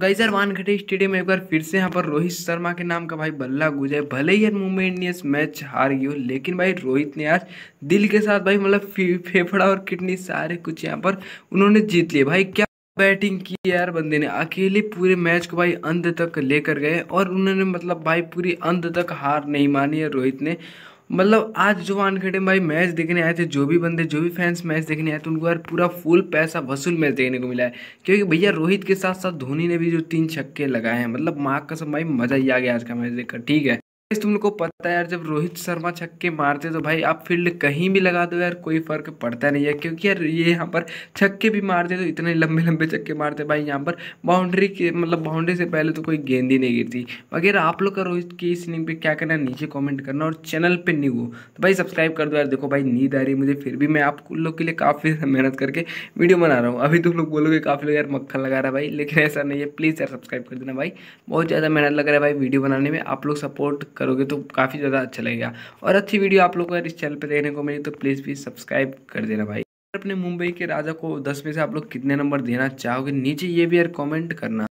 गई सर घटे स्टेडियम में एक बार फिर से यहाँ पर रोहित शर्मा के नाम का भाई बल्ला गुजर भले ही यार मुंबई इंडियंस मैच हार गई हो लेकिन भाई रोहित ने आज दिल के साथ भाई मतलब फेफड़ा और किडनी सारे कुछ यहाँ पर उन्होंने जीत लिए भाई क्या बैटिंग की यार बंदे ने अकेले पूरे मैच को भाई अंत तक लेकर गए और उन्होंने मतलब भाई पूरी अंत तक हार नहीं मानी है रोहित ने मतलब आज जो वानखेड़े भाई मैच देखने आए थे जो भी बंदे जो भी फैंस मैच देखने आए थे उनको यार पूरा फुल पैसा वसूल मैच देखने को मिला है क्योंकि भैया रोहित के साथ साथ धोनी ने भी जो तीन छक्के लगाए हैं मतलब माँ का सब भाई मज़ा ही आ गया आज का मैच देखकर ठीक है तुम लोग को पता है यार जब रोहित शर्मा छक्के मारते तो भाई आप फील्ड कहीं भी लगा दो यार कोई फर्क पड़ता नहीं है क्योंकि यार ये यहाँ पर छक्के भी मारते तो इतने लंबे लंबे छक्के मारते भाई यहाँ पर बाउंड्री के मतलब बाउंड्री से पहले तो कोई गेंद ही नहीं गिरती वगैरह आप लोग का रोहित की इस इनिंग पर क्या करना नीचे कॉमेंट करना और चैनल पर नहीं हो तो भाई सब्सक्राइब कर दो यार देखो भाई नींद आ रही मुझे फिर भी मैं आप लोग के लिए काफ़ी मेहनत करके वीडियो बना रहा हूँ अभी तुम लोग बोलोगे काफ़ी लोग यार मक्खन लगा रहा है भाई लेकिन ऐसा नहीं है प्लीज़ यार सब्सक्राइब कर देना भाई बहुत ज़्यादा मेहनत लग रहा है भाई वीडियो बनाने में आप लोग सपोर्ट करोगे तो काफ़ी ज़्यादा अच्छा लगेगा और अच्छी वीडियो आप लोग को अगर इस चैनल पर देखने को मिली तो प्लीज़ भी सब्सक्राइब कर देना भाई अपने मुंबई के राजा को दस में से आप लोग कितने नंबर देना चाहोगे नीचे ये भी यार कॉमेंट करना